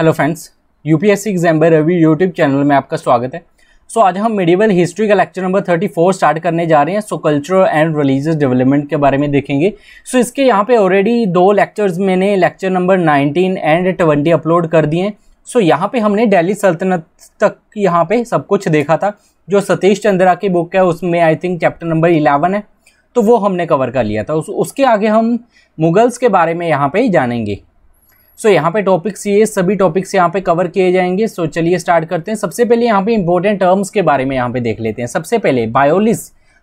hello friends UPSC exam by Ravi YouTube channel में आपका स्वागत है सो so, आज हम मेडिवल हिस्ट्री का lecture number thirty four start करने जा रहे हैं so cultural and religious development के बारे में देखेंगे सो so, इसके यहाँ पे ऑलरेडी दो लेक्चर्स मैंने lecture number nineteen and twenty upload कर दिए हैं सो so, यहाँ पे हमने डेली सल्तनत तक यहाँ पे सब कुछ देखा था जो सतीश चंद्रा की बुक है उसमें I think chapter number eleven है तो वो हमने कवर कर लिया था उस, उसके आगे हम मुगल्स के बारे में यहाँ ही जानेंगे सो यहाँ पे टॉपिक्स ये सभी टॉपिक्स यहाँ पे कवर किए जाएंगे सो चलिए स्टार्ट करते हैं सबसे पहले यहाँ पे इंपॉर्टेंट टर्म्स के बारे में यहाँ पे देख लेते हैं सबसे पहले बायोलिस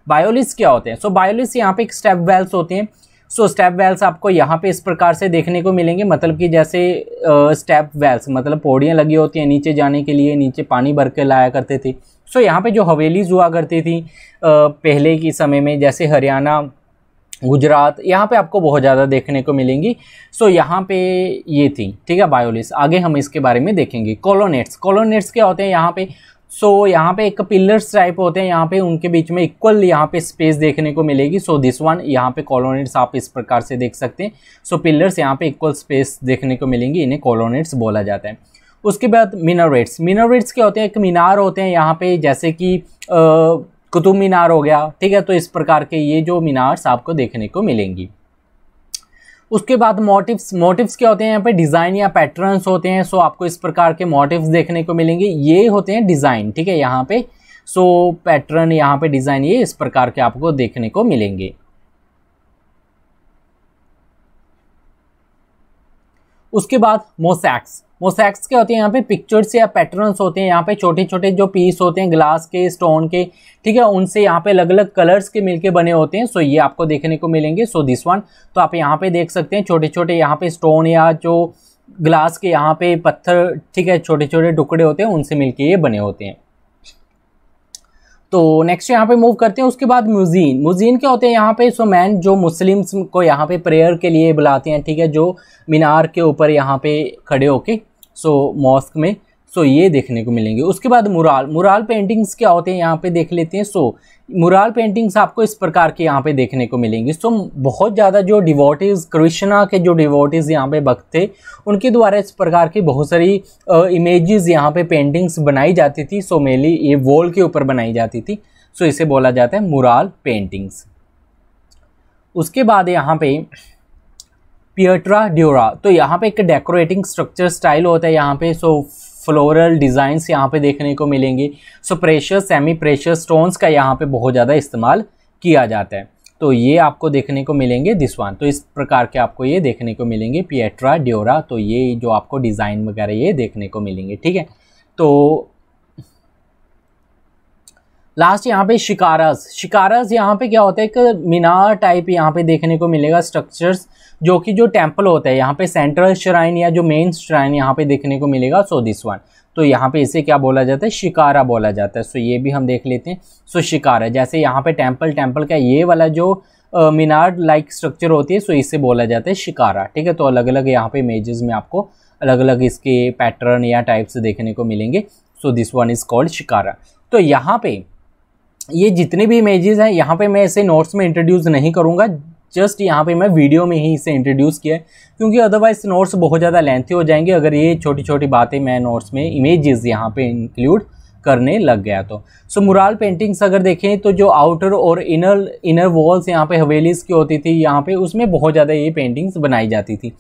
बायोलिस क्या होते हैं सो बायोलिस यहाँ पे एक स्टेप वेल्स होते हैं सो स्टेप वेल्स आपको यहाँ पे इस प्रकार से देखने को मिलेंगे मतलब कि जैसे स्टेप uh, वेल्स मतलब पौड़ियाँ लगी होती हैं नीचे जाने के लिए नीचे पानी भर के लाया करते थे सो so, यहाँ पे जो हवेलीज हुआ करती थी पहले के समय में जैसे हरियाणा गुजरात यहाँ पे आपको बहुत ज़्यादा देखने को मिलेंगी सो so, यहाँ पे ये थी ठीक है बायोलिस आगे हम इसके बारे में देखेंगे कॉलोनेट्स कॉलोनेट्स क्या होते हैं यहाँ पे सो so, यहाँ पे एक पिलर्स टाइप होते हैं यहाँ पे उनके बीच में इक्वल यहाँ पे स्पेस देखने को मिलेगी सो दिस वन यहाँ पे कॉलोनेट्स आप इस प्रकार से देख सकते हैं सो पिलर्स यहाँ पे इक्वल स्पेस देखने को मिलेंगी इन्हें कॉलोनेट्स बोला जाता है उसके बाद मिनोरेट्स मिनोरेट्स क्या होते हैं एक मीनार होते हैं यहाँ पे जैसे कि आ, कुतुब मीनार हो गया ठीक है तो इस प्रकार के ये जो मीनार्स आपको देखने को मिलेंगी उसके बाद मोटिव्स मोटिव्स क्या होते हैं यहाँ पे डिज़ाइन या पैटर्न्स होते हैं सो आपको इस प्रकार के मोटिव्स देखने को मिलेंगे ये होते हैं डिज़ाइन ठीक है यहाँ पे सो पैटर्न यहाँ पे डिज़ाइन ये इस प्रकार के आपको देखने को मिलेंगे उसके बाद मोसैक्स मोसैक्स के होते हैं यहाँ पे पिक्चर्स या पैटर्न्स होते हैं यहाँ पे छोटे छोटे जो पीस होते हैं ग्लास के स्टोन के ठीक है उनसे यहाँ पे अलग अलग कलर्स के मिलके बने होते हैं सो ये आपको देखने को मिलेंगे सो दिस वन तो आप यहाँ पे देख सकते हैं छोटे छोटे यहाँ पे स्टोन या जो ग्लास के यहाँ पे पत्थर ठीक है छोटे छोटे टुकड़े होते हैं उनसे मिलके ये बने होते हैं तो नेक्स्ट यहाँ पे मूव करते हैं उसके बाद म्यूजीन म्यूजीन क्या होते हैं यहाँ पे सो मैन जो मुस्लिम्स को यहाँ पे प्रेयर के लिए बुलाते हैं ठीक है जो मीनार के ऊपर यहाँ पे खड़े होके सो मॉस्क में सो ये देखने को मिलेंगे उसके बाद मुराल मुराल पेंटिंग्स क्या होते हैं यहाँ पे देख लेते हैं सो मुराल पेंटिंग्स आपको इस प्रकार के यहाँ पे देखने को मिलेंगी सो बहुत ज़्यादा जो डिवोटिज कृष्णा के जो डिवोटिज यहाँ पे भक्त थे उनके द्वारा इस प्रकार की बहुत सारी इमेजेस यहाँ पे पेंटिंग्स बनाई जाती थी सो मेली ये वॉल के ऊपर बनाई जाती थी सो इसे बोला जाता है मुराल पेंटिंग्स उसके बाद यहाँ पे पियट्रा ड्योरा तो यहाँ पे एक डेकोरेटिंग स्ट्रक्चर स्टाइल होता है यहाँ पे सो फ्लोरल डिज़ाइंस यहाँ पे देखने को मिलेंगे so pressure semi pressure stones का यहाँ पे बहुत ज़्यादा इस्तेमाल किया जाता है तो ये आपको देखने को मिलेंगे दिस वन तो इस प्रकार के आपको ये देखने को मिलेंगे पिएट्रा ड्योरा तो ये जो आपको डिज़ाइन वगैरह ये देखने को मिलेंगे ठीक है तो लास्ट यहाँ पे शिकारस शिकारस यहाँ पे क्या होता है एक मीनार टाइप यहाँ पे देखने को मिलेगा स्ट्रक्चर्स जो कि जो टेम्पल होता है यहाँ पे सेंट्रल श्राइन या जो मेन श्राइन यहाँ पे देखने को मिलेगा सो दिस वन तो यहाँ पे इसे क्या बोला जाता है शिकारा बोला जाता है सो ये भी हम देख लेते हैं सो शिकारा जैसे यहाँ पे टेम्पल टेम्पल का ये वाला जो मीनार लाइक स्ट्रक्चर होती है सो इसे बोला जाता है शिकारा ठीक है तो अलग अलग यहाँ पे इमेजेस में आपको अलग अलग इसके पैटर्न या टाइप्स देखने को मिलेंगे so this one is called shikhara तो यहाँ पे ये जितने भी इमेजेस हैं यहाँ पे मैं इसे नोट्स में इंट्रोड्यूस नहीं करूँगा जस्ट यहाँ पे मैं वीडियो में ही इसे इंट्रोड्यूस किया है क्योंकि अदरवाइज नोट्स बहुत ज़्यादा लेंथी हो जाएंगे अगर ये छोटी छोटी बातें मैं नोट्स में इमेजेस यहाँ पे इंक्लूड करने लग गया तो सो मुराल पेंटिंग्स अगर देखें तो जो आउटर और इनर इनर वॉल्स यहाँ पे हवेलीज की होती थी यहाँ पे उसमें बहुत ज़्यादा ये पेंटिंग्स बनाई जाती थी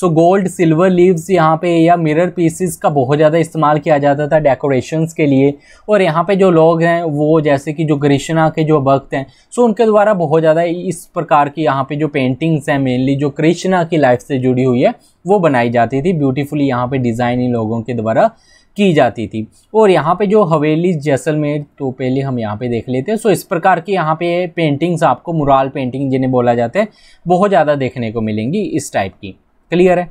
सो गोल्ड सिल्वर लीव्स यहाँ पे या मिरर पीसेस का बहुत ज़्यादा इस्तेमाल किया जाता था डेकोरेशंस के लिए और यहाँ पे जो लोग हैं वो जैसे कि जो ग्रीष्णा के जो भक्त हैं सो उनके द्वारा बहुत ज़्यादा इस प्रकार की यहाँ पे जो पेंटिंग्स हैं मेनली जो कृष्णा की लाइफ से जुड़ी हुई है वो बनाई जाती थी ब्यूटीफुली यहाँ पर डिज़ाइन इन लोगों के द्वारा की जाती थी और यहाँ पे जो हवेली जैसलमेर तो पहले हम यहाँ पे देख लेते हैं सो इस प्रकार की यहाँ पे पेंटिंग्स आपको मुराल पेंटिंग जिन्हें बोला जाता है बहुत ज़्यादा देखने को मिलेंगी इस टाइप की क्लियर है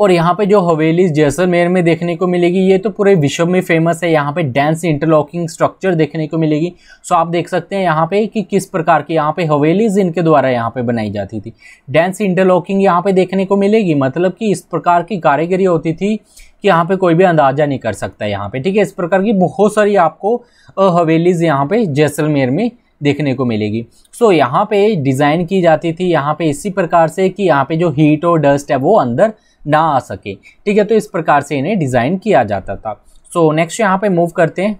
और यहाँ पे जो हवेली जैसलमेर में देखने को मिलेगी ये तो पूरे विश्व में फेमस है यहाँ पे डेंस इंटरलॉकिंग स्ट्रक्चर देखने को मिलेगी सो आप देख सकते हैं यहाँ पे कि किस प्रकार की यहाँ पे हवेलीज इनके द्वारा यहाँ पे बनाई जाती थी डेंस इंटरलॉकिंग यहाँ पे देखने को मिलेगी मतलब कि इस प्रकार की कारीगरी होती थी कि यहाँ पे कोई भी अंदाजा नहीं कर सकता यहाँ पे ठीक है इस प्रकार की बहुत सारी आपको हवेलीज यहाँ पे जैसलमेर में देखने को मिलेगी सो so, यहाँ पे डिज़ाइन की जाती थी यहाँ पे इसी प्रकार से कि यहाँ पे जो हीट और डस्ट है वो अंदर ना आ सके ठीक है तो इस प्रकार से इन्हें डिज़ाइन किया जाता था सो नेक्स्ट यहाँ पे मूव करते हैं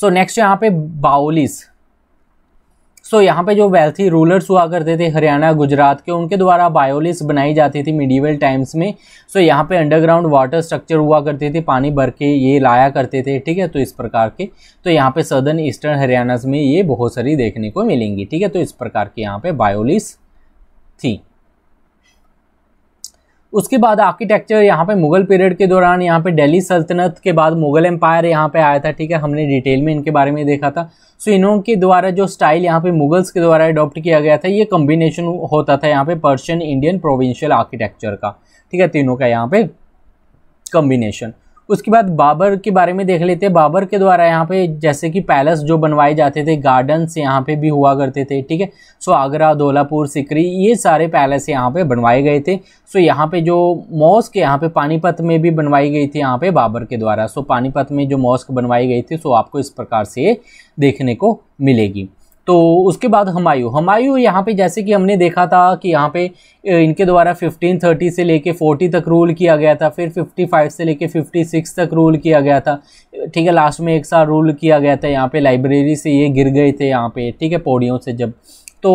सो नेक्स्ट यहाँ पे बाउलिस सो so, यहाँ पे जो वेल्थी रूलर्स हुआ करते थे हरियाणा गुजरात के उनके द्वारा बायोलिस बनाई जाती थी मिडीवल टाइम्स में सो so, यहाँ पे अंडरग्राउंड वाटर स्ट्रक्चर हुआ करते थे पानी भर के ये लाया करते थे ठीक है तो इस प्रकार के तो यहाँ पे सदर्न ईस्टर्न हरियाणा में ये बहुत सारी देखने को मिलेंगी ठीक है तो इस प्रकार के यहाँ पर बायोलिस थी उसके बाद आर्किटेक्चर यहाँ पे मुगल पीरियड के दौरान यहाँ पे दिल्ली सल्तनत के बाद मुगल एम्पायर यहाँ पे आया था ठीक है हमने डिटेल में इनके बारे में देखा था सो के द्वारा जो स्टाइल यहाँ पे मुगल्स के द्वारा अडॉप्ट किया गया था ये कम्बिनेशन होता था यहाँ पे पर्शियन इंडियन प्रोविंशियल आर्किटेक्चर का ठीक है तीनों का यहाँ पे कम्बिनेशन उसके बाद बाबर के बारे में देख लेते हैं बाबर के द्वारा यहाँ पे जैसे कि पैलेस जो बनवाए जाते थे गार्डन्स यहाँ पे भी हुआ करते थे ठीक है सो आगरा धोलापुर सिकरी ये सारे पैलेस यहाँ पे बनवाए गए थे सो यहाँ पे जो मॉस्क यहाँ पे पानीपत में भी बनवाई गई थी यहाँ पे बाबर के द्वारा सो पानीपत में जो मॉस्क बनवाई गई थी सो आपको इस प्रकार से देखने को मिलेगी तो उसके बाद हमायूँ हमायूँ यहाँ पे जैसे कि हमने देखा था कि यहाँ पे इनके द्वारा 1530 से लेके 40 तक रूल किया गया था फिर 55 से लेके 56 तक रूल किया गया था ठीक है लास्ट में एक साल रूल किया गया था यहाँ पे लाइब्रेरी से ये गिर गए थे यहाँ पे ठीक है पौड़ियों से जब तो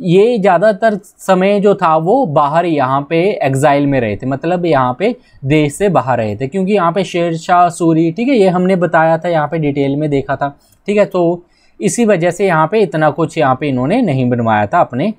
ये ज़्यादातर समय जो था वो बाहर यहाँ पे एग्ज़ाइल में रहे थे मतलब यहाँ पे देश से बाहर रहे थे क्योंकि यहाँ पे शेर शाह सूरी ठीक है ये हमने बताया था यहाँ पे डिटेल में देखा था ठीक है तो इसी वजह से यहाँ पे इतना कुछ यहाँ पे इन्होंने नहीं बनवाया था अपने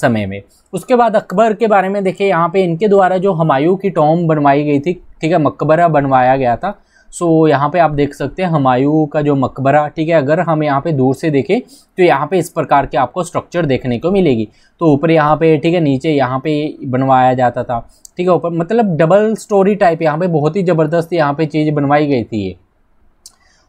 समय में उसके बाद अकबर के बारे में देखिए यहाँ पे इनके द्वारा जो हमायूं की टॉम बनवाई गई थी ठीक है मकबरा बनवाया गया था सो यहाँ पे आप देख सकते हैं हमायूं का जो मकबरा ठीक है अगर हम यहाँ पे दूर से देखें तो यहाँ पे इस प्रकार के आपको स्ट्रक्चर देखने को मिलेगी तो ऊपर यहाँ पे ठीक है नीचे यहाँ पे बनवाया जाता था ठीक है ऊपर मतलब डबल स्टोरी टाइप यहाँ पे बहुत ही ज़बरदस्त यहाँ पे चीज़ बनवाई गई थी ये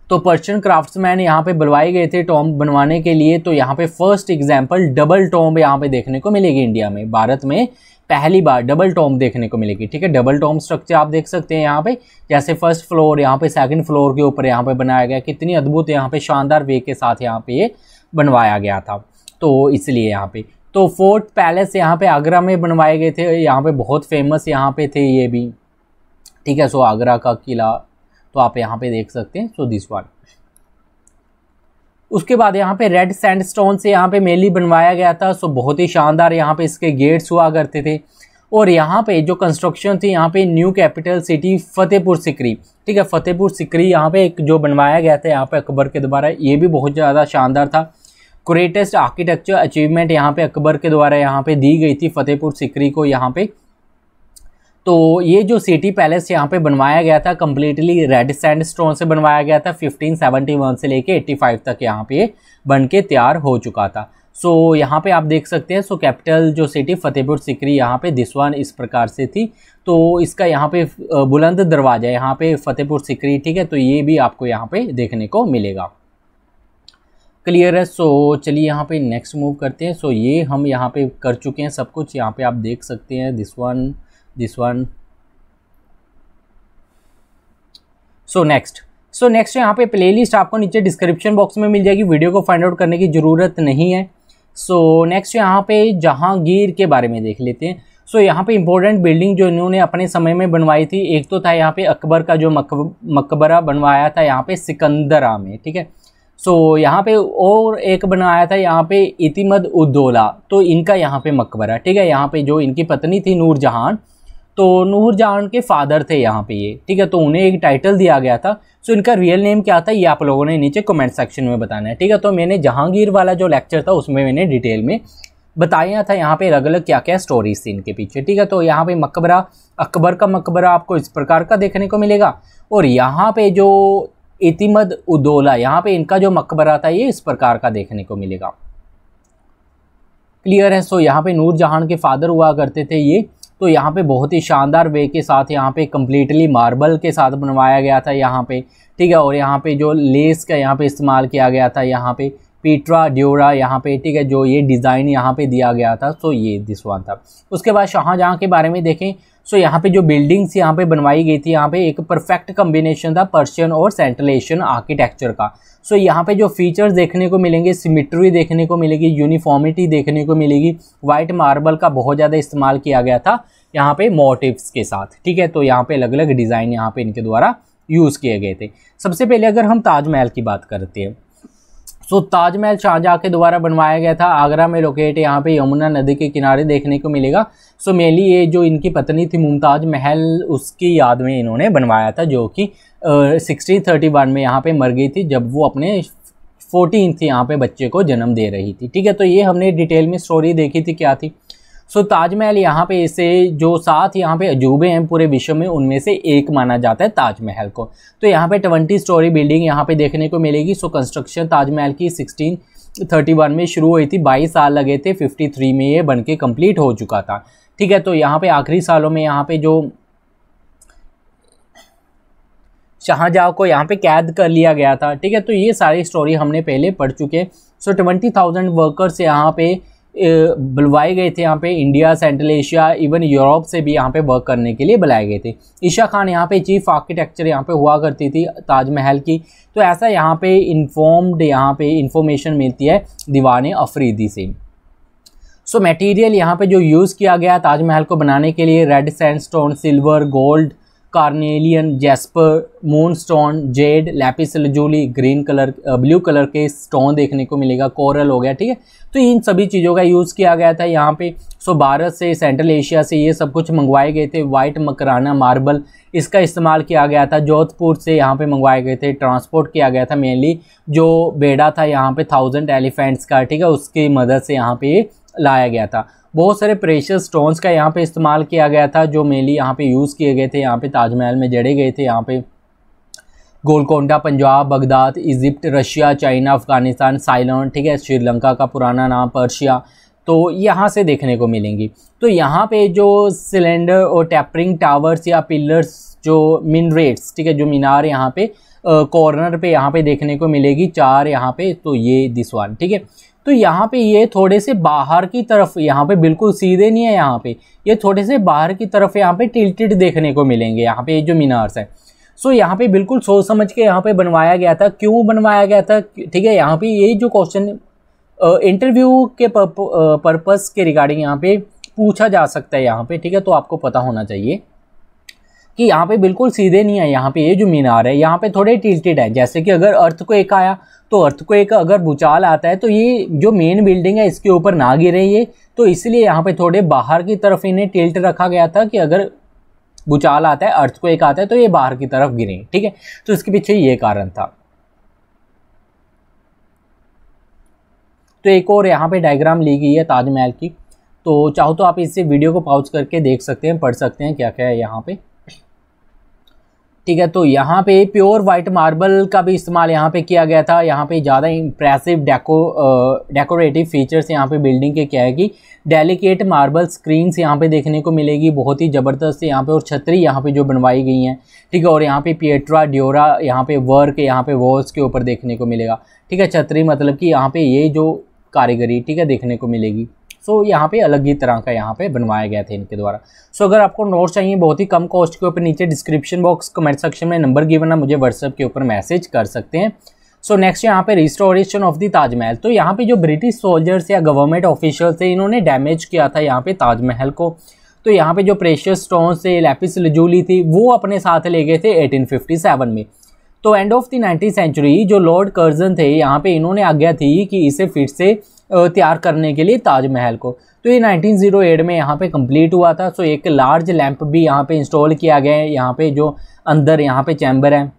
तो पर्शियन क्राफ्ट्समैन यहाँ पे बुलवाए गए थे टॉम्ब बनवाने के लिए तो यहाँ पे फर्स्ट एग्जाम्पल डबल टॉम्ब यहाँ पे देखने को मिलेगी इंडिया में भारत में पहली बार डबल टॉम्ब देखने को मिलेगी ठीक है डबल टॉम्ब स्ट्रक्चर आप देख सकते हैं यहाँ पे जैसे फर्स्ट फ्लोर यहाँ पे सेकंड फ्लोर के ऊपर यहाँ पे बनाया गया कितनी अद्भुत यहाँ पे शानदार वे के साथ यहाँ पे ये बनवाया गया था तो इसलिए यहाँ पे तो फोर्ट पैलेस यहाँ पे आगरा में बनवाए गए थे यहाँ पे बहुत फेमस यहाँ पे थे ये भी ठीक है सो आगरा का किला तो आप यहाँ पे देख सकते हैं सो दिस वन उसके बाद यहाँ पे रेड सैंडस्टोन से यहाँ पे मेली बनवाया गया था सो बहुत ही शानदार यहाँ पे इसके गेट्स हुआ करते थे और यहाँ पे जो कंस्ट्रक्शन थी यहाँ पे new capital city Fatehpur Sikri ठीक है फतेहपुर सिकरी यहाँ पे एक जो बनवाया गया था यहाँ पे अकबर के द्वारा ये भी बहुत ज़्यादा शानदार था ग्रेटेस्ट आर्किटेक्चर अचीवमेंट यहाँ पे अकबर के द्वारा यहाँ पे दी गई थी फतेहपुर सिकरी को यहाँ पे तो ये जो सिटी पैलेस यहाँ पे बनवाया गया था कम्प्लीटली रेड सैंड स्टोन से बनवाया गया था 1571 से लेके 85 तक यहाँ पे बन के तैयार हो चुका था सो so, यहाँ पे आप देख सकते हैं सो so, कैपिटल जो सिटी फतेहपुर सिकरी यहाँ पे दिसवान इस प्रकार से थी तो इसका यहाँ पे बुलंद दरवाज़ा है यहाँ पे फतेहपुर सिकरी ठीक है तो ये भी आपको यहाँ पे देखने को मिलेगा क्लियर है सो so, चलिए यहाँ पे नेक्स्ट मूव करते हैं सो so, ये हम यहाँ पे कर चुके हैं सब कुछ यहाँ पे आप देख सकते हैं this one this one so next so next यहाँ पे प्लेलिस्ट आपको नीचे डिस्क्रिप्शन बॉक्स में मिल जाएगी वीडियो को फाइंड आउट करने की ज़रूरत नहीं है सो so, नेक्स्ट यहाँ पे जहांगीर के बारे में देख लेते हैं सो so, यहाँ पे इंपॉर्टेंट बिल्डिंग जो इन्होंने अपने समय में बनवाई थी एक तो था यहाँ पे अकबर का जो मकब मकबरा बनवाया था यहाँ पे सिकंदरा में ठीक है सो so, यहाँ पे और एक बनवाया था यहाँ पे इतिमद उद्दोला तो इनका यहाँ पे मकबरा ठीक है यहाँ पे जो इनकी पत्नी थी जहान तो नूर जहान के फादर थे यहाँ पे ये ठीक है तो उन्हें एक टाइटल दिया गया था सो इनका रियल नेम क्या था ये आप लोगों ने नीचे कमेंट सेक्शन में बताना है ठीक है तो मैंने जहांगीर वाला जो लेक्चर था उसमें मैंने डिटेल में बताया था यहाँ पे अलग अलग क्या क्या स्टोरीज थी इनके पीछे ठीक है तो यहाँ पे मकबरा अकबर का मकबरा आपको इस प्रकार का देखने को मिलेगा और यहाँ पे जो इतिमद उदोला यहाँ पे इनका जो मकबरा था ये इस प्रकार का देखने को मिलेगा क्लियर है सो यहाँ पे नूर जहान के फादर हुआ करते थे ये तो यहाँ पे बहुत ही शानदार वे के साथ यहाँ पे कम्प्लीटली मार्बल के साथ बनवाया गया था यहाँ पे ठीक है और यहाँ पे जो लेस का यहाँ पे इस्तेमाल किया गया था यहाँ पे पीट्रा ड्योरा यहाँ पे ठीक है जो ये डिज़ाइन यहाँ पे दिया गया था सो ये दिसवान था उसके बाद शाहजहाँ के बारे में देखें सो so, यहाँ पे जो बिल्डिंग्स यहाँ पे बनवाई गई थी यहाँ पे एक परफेक्ट कम्बिनेशन था पर्शियन और सेंट्रल एशियन आर्किटेक्चर का सो so, यहाँ पे जो फीचर्स देखने को मिलेंगे सिमिट्री देखने को मिलेगी यूनिफॉर्मिटी देखने को मिलेगी वाइट मार्बल का बहुत ज़्यादा इस्तेमाल किया गया था यहाँ पे मोटिव्स के साथ ठीक है तो यहाँ पे अलग अलग डिज़ाइन यहाँ पे इनके द्वारा यूज़ किए गए थे सबसे पहले अगर हम ताजमहल की बात करते हैं सो so, ताजमहल शाहजहाँ के द्वारा बनवाया गया था आगरा में लोकेट यहाँ पे यमुना नदी के किनारे देखने को मिलेगा सो so, ये जो इनकी पत्नी थी मुमताज महल उसकी याद में इन्होंने बनवाया था जो कि सिक्सटीन थर्टी वन में यहाँ पे मर गई थी जब वो अपने फोर्टीन थी यहाँ पे बच्चे को जन्म दे रही थी ठीक है तो ये हमने डिटेल में स्टोरी देखी थी क्या थी सो ताजमहल यहाँ पे इसे जो सात यहाँ पे अजूबे हैं पूरे विश्व में उनमें से एक माना जाता है ताजमहल को तो यहाँ पे ट्वेंटी स्टोरी बिल्डिंग यहाँ पे देखने को मिलेगी सो कंस्ट्रक्शन ताजमहल की सिक्सटीन थर्टी वन में शुरू हुई थी बाईस साल लगे थे फिफ्टी थ्री में ये बन के कम्प्लीट हो चुका था ठीक है तो यहाँ पे आखिरी सालों में यहाँ पे जो शाहजहाँ को यहाँ पे कैद कर लिया गया था ठीक है तो ये सारी स्टोरी हमने पहले पढ़ चुके सो ट्वेंटी थाउजेंड वर्कर्स यहाँ पे बुलवाए गए थे यहाँ पे India central Asia even Europe से भी यहाँ पे वर्क करने के लिए बुलाए गए थे ईशा खान यहाँ पे चीफ आर्किटेक्चर यहाँ पे हुआ करती थी ताजमहल की तो ऐसा यहाँ पे इन्फॉर्म्ड यहाँ पे इंफॉर्मेशन मिलती है दीवान अफरीदी से सो मटेरियल यहाँ पे जो यूज़ किया गया ताजमहल को बनाने के लिए red sand silver gold carnelian jasper moonstone jade lapis lazuli green colour blue colour के स्टोन देखने को मिलेगा कोरल हो गया ठीक है तो इन सभी चीज़ों का यूज़ किया गया था यहाँ पे सो भारत से सेंट्रल एशिया से ये सब कुछ मंगवाए गए थे वाइट मकराना मार्बल इसका इस्तेमाल किया गया था जोधपुर से यहाँ पे मंगवाए गए थे ट्रांसपोर्ट किया गया था मेनली जो बेड़ा था यहाँ पे थाउजेंड एलिफेंट्स का ठीक है उसकी मदद से यहाँ पे लाया गया था बहुत सारे प्रेशर स्टोन्स का यहाँ पे इस्तेमाल किया गया था जो मेनली यहाँ पे यूज़ किए गए थे यहाँ पे ताजमहल में जड़े गए थे यहाँ पे Golconda Punjab Baghdad Egypt Russia China Afghanistan Thailand ठीक है श्रीलंका का पुराना नाम पर्शिया तो यहाँ से देखने को मिलेंगी तो यहाँ पे जो सिलेंडर और टैपरिंग टावर्स या पिलर्स जो मिनरेट्स ठीक है जो मीनार यहाँ पे कॉर्नर पे यहाँ पे देखने को मिलेगी चार यहाँ पे तो ये दिस वन ठीक है तो यहाँ पे ये थोड़े से बाहर की तरफ यहाँ पे बिल्कुल सीधे नहीं है यहाँ पे ये थोड़े से बाहर की तरफ यहाँ पे टिल्टेड देखने को मिलेंगे यहाँ पे जो मीनार्स है सो यहाँ पे बिल्कुल सोच समझ के यहाँ पे बनवाया गया था क्यों बनवाया गया था ठीक है यहाँ पे ये जो क्वेश्चन इंटरव्यू के पर्पस के रिगार्डिंग यहाँ पे पूछा जा सकता है यहाँ पे ठीक है तो आपको पता होना चाहिए कि यहाँ पे बिल्कुल सीधे नहीं है यहाँ पे ये जो मीनार है यहाँ पे थोड़े टिल्टेड है जैसे कि अगर अर्थ को एक आया तो अर्थक्वेक अगर भूचाल आता है तो ये जो मेन बिल्डिंग है इसके ऊपर ना गिरे ये तो इसलिए यहाँ पे थोड़े बाहर की तरफ इन्हें टिल्ट रखा गया था कि अगर भूचाल आता है अर्थक्वेक आता है तो ये बाहर की तरफ गिरे ठीक है तो इसके पीछे ये कारण था तो एक और यहाँ पे डायग्राम ली गई है ताजमहल की तो चाहो तो आप इससे वीडियो को पाउच करके देख सकते हैं पढ़ सकते हैं क्या क्या है यहाँ पे ठीक है तो यहाँ पे प्योर वाइट मार्बल का भी इस्तेमाल यहाँ पे किया गया था यहाँ पे ज़्यादा इम्प्रेसिव डेको डेकोरेटिव फीचर्स यहाँ पे बिल्डिंग के क्या है कि डेलिकेट मार्बल स्क्रीन्स यहाँ पे देखने को मिलेगी बहुत ही ज़बरदस्त यहाँ पे और छतरी यहाँ पे जो बनवाई गई हैं ठीक है और यहाँ पे पिएट्रा ड्योरा यहाँ पे वर्क यहाँ पे वॉल्स के ऊपर देखने को मिलेगा ठीक है छतरी मतलब कि यहाँ पे ये जो कारीगरी ठीक है देखने को मिलेगी सो यहाँ पे अलग ही तरह का यहाँ पे बनवाया गया था इनके द्वारा सो अगर आपको नोट्स चाहिए बहुत ही कम कॉस्ट के ऊपर नीचे डिस्क्रिप्शन बॉक्स कमेंट सेक्शन में नंबर गिवन है मुझे व्हाट्सअप के ऊपर मैसेज कर सकते हैं सो नेक्स्ट यहाँ पे रिस्टोरेशन ऑफ दी ताजमहल तो यहाँ पे जो ब्रिटिश सोल्जर्स या गवर्नमेंट ऑफिशियल्स थे इन्होंने डैमेज किया था यहाँ पे ताजमहल को तो यहाँ पे जो प्रेशियस स्टोन्स थे लैपिस लजूली थी वो अपने साथ ले गए थे 1857 में तो end of the nineteen century जो लॉर्ड कर्जन थे यहाँ पे इन्होंने आज्ञा थी कि इसे फिर से तैयार करने के लिए ताजमहल को तो ये 1908 में यहाँ पे कंप्लीट हुआ था सो एक लार्ज लैंप भी यहाँ पे इंस्टॉल किया गया है यहाँ पे जो अंदर यहाँ पे चैम्बर है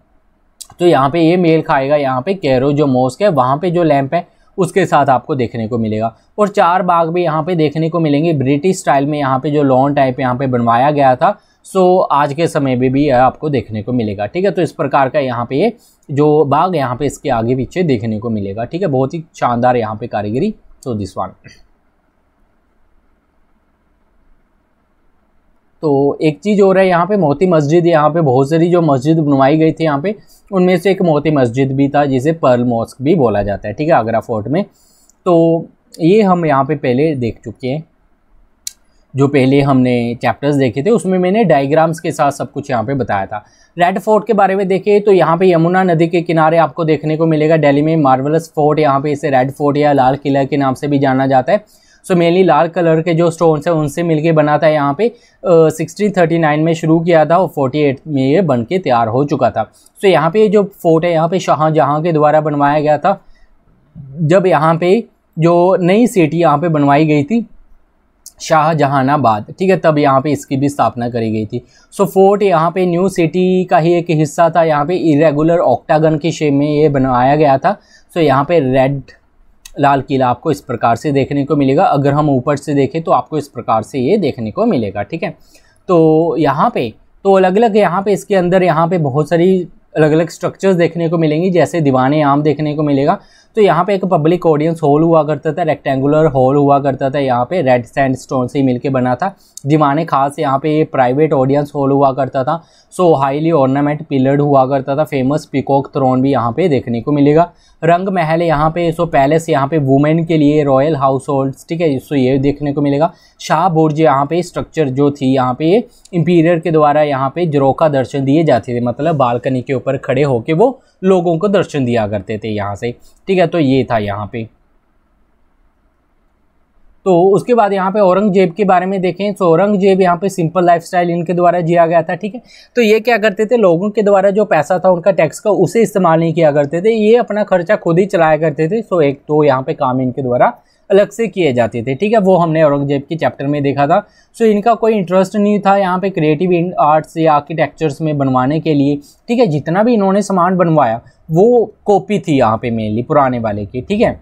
तो यहाँ पे ये मेल खाएगा यहाँ पे कैरो जो मॉस्क है वहाँ पे जो लैंप है उसके साथ आपको देखने को मिलेगा और चार बाग भी यहाँ पे देखने को मिलेंगे ब्रिटिश स्टाइल में यहाँ पे जो लॉन टाइप यहाँ पे बनवाया गया था सो आज के समय में भी यह आपको देखने को मिलेगा ठीक है तो इस प्रकार का यहाँ पे जो बाग यहाँ पे इसके आगे पीछे देखने को मिलेगा ठीक है बहुत ही शानदार यहाँ पे कारीगरी सो दिस वन तो एक चीज़ और है यहाँ पे मोती मस्जिद यहाँ पे बहुत सारी जो मस्जिद बनवाई गई थी यहाँ पे उनमें से एक मोती मस्जिद भी था जिसे पर्ल मॉस्क भी बोला जाता है ठीक है आगरा फोर्ट में तो ये हम यहाँ पे पहले देख चुके हैं जो पहले हमने चैप्टर्स देखे थे उसमें मैंने डायग्राम्स के साथ सब कुछ यहाँ पे बताया था रेड फोर्ट के बारे में देखें तो यहाँ पे यमुना नदी के किनारे आपको देखने को मिलेगा दिल्ली में मार्वलस फोर्ट यहाँ पे इसे रेड फोर्ट या लाल किला के नाम से भी जाना जाता है सो मेनली लाल कलर के जो स्टोन्स हैं उनसे मिलके बना था यहाँ पे सिक्सटीन थर्टी नाइन में शुरू किया था और फोर्टी एट में ये बन के तैयार हो चुका था सो so, यहाँ पर जो फोर्ट है यहाँ पर शाहजहाँ के द्वारा बनवाया गया था जब यहाँ पर जो नई सिटी यहाँ पर बनवाई गई थी शाहजहानाबाद ठीक है तब यहाँ पे इसकी भी स्थापना करी गई थी सो फोर्ट यहाँ पे न्यू सिटी का ही एक हिस्सा था यहाँ पे इरेगुलर ऑक्टागन के शेप में ये बनाया गया था सो यहाँ पे रेड लाल किला आपको इस प्रकार से देखने को मिलेगा अगर हम ऊपर से देखें तो आपको इस प्रकार से ये देखने को मिलेगा ठीक है तो यहाँ पे तो अलग अलग यहाँ पे इसके अंदर यहाँ पे बहुत सारी अलग अलग स्ट्रक्चर्स देखने को मिलेंगी जैसे दीवान आम देखने को मिलेगा तो यहाँ पे एक पब्लिक ऑडियंस हॉल हुआ करता था रेक्टेंगुलर हॉल हुआ करता था यहाँ पे रेड सैंड स्टोन से मिलके बना था दीवाने खास यहाँ पे ये प्राइवेट ऑडियंस हॉल हुआ करता था सो हाईली ऑर्नामेंट पिलर्ड हुआ करता था फेमस पिकॉक थ्रोन भी यहाँ पे देखने को मिलेगा रंग महल यहाँ पे सो पैलेस यहाँ पे वुमेन के लिए रॉयल हाउस होल्ड्स ठीक है सो ये देखने को मिलेगा शाह बुर्ज यहाँ पे स्ट्रक्चर जो थी यहाँ पे इंपीरियर के द्वारा यहाँ पे जरोका दर्शन दिए जाते थे मतलब बालकनी के ऊपर खड़े होके वो लोगों को दर्शन दिया करते थे यहाँ से ठीक है तो ये था यहाँ पे तो उसके बाद यहाँ पे औरंगजेब के बारे में देखें तो औरंगजेब यहाँ पे सिंपल लाइफस्टाइल इनके द्वारा जिया गया था ठीक है तो ये क्या करते थे लोगों के द्वारा जो पैसा था उनका टैक्स का उसे इस्तेमाल नहीं किया करते थे ये अपना खर्चा खुद ही चलाया करते थे सो तो एक तो यहाँ पे काम इनके द्वारा अलग से किए जाते थे ठीक है वो हमने औरंगजेब के चैप्टर में देखा था सो इनका कोई इंटरेस्ट नहीं था यहाँ पे क्रिएटिव आर्ट्स या आर्किटेक्चर्स में बनवाने के लिए ठीक है जितना भी इन्होंने सामान बनवाया वो कॉपी थी यहाँ पे मेनली पुराने वाले की ठीक है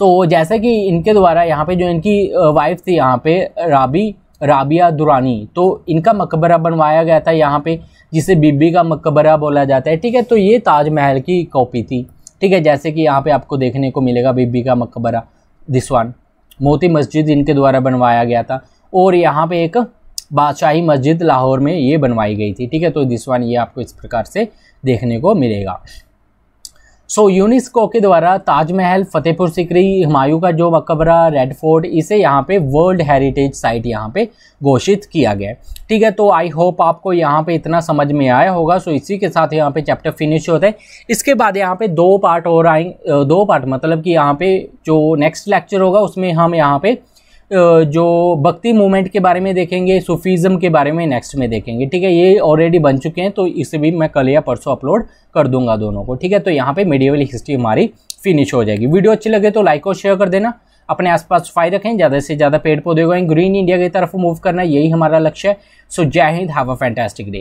तो जैसे कि इनके द्वारा यहाँ पे जो इनकी वाइफ थी यहाँ पे राबी राबिया दुरानी तो इनका मकबरा बनवाया गया था यहाँ पे जिसे बीबी का मकबरा बोला जाता है ठीक है तो ये ताजमहल की कॉपी थी ठीक है जैसे कि यहाँ पे आपको देखने को मिलेगा बीबी का मकबरा दिसवान मोती मस्जिद इनके द्वारा बनवाया गया था और यहाँ पे एक बादशाही मस्जिद लाहौर में ये बनवाई गई थी ठीक है तो दिसवान ये आपको इस प्रकार से देखने को मिलेगा सो यूनिस्को के द्वारा ताजमहल फतेहपुर सिकरी हमायूं का जो मकबरा रेड फोर्ट इसे यहाँ पे वर्ल्ड हेरिटेज साइट यहाँ पे घोषित किया गया है ठीक है तो आई होप आपको यहाँ पे इतना समझ में आया होगा सो इसी के साथ यहाँ पे चैप्टर फिनिश होता है इसके बाद यहाँ पे दो पार्ट और आएंगे दो पार्ट मतलब कि यहाँ पे जो नेक्स्ट लेक्चर होगा उसमें हम यहाँ पर जो भक्ति मूवमेंट के बारे में देखेंगे सूफीज़म के बारे में नेक्स्ट में देखेंगे ठीक है ये ऑलरेडी बन चुके हैं तो इसे भी मैं कल या परसों अपलोड कर दूंगा दोनों को ठीक है तो यहाँ पे मेडिवल हिस्ट्री हमारी फिनिश हो जाएगी वीडियो अच्छी लगे तो लाइक और शेयर कर देना अपने आसपास फाई रखें ज़्यादा से ज़्यादा पेड़ पौधे हुए ग्रीन इंडिया की तरफ मूव करना यही हमारा लक्ष्य है so Jai Hind have a fantastic day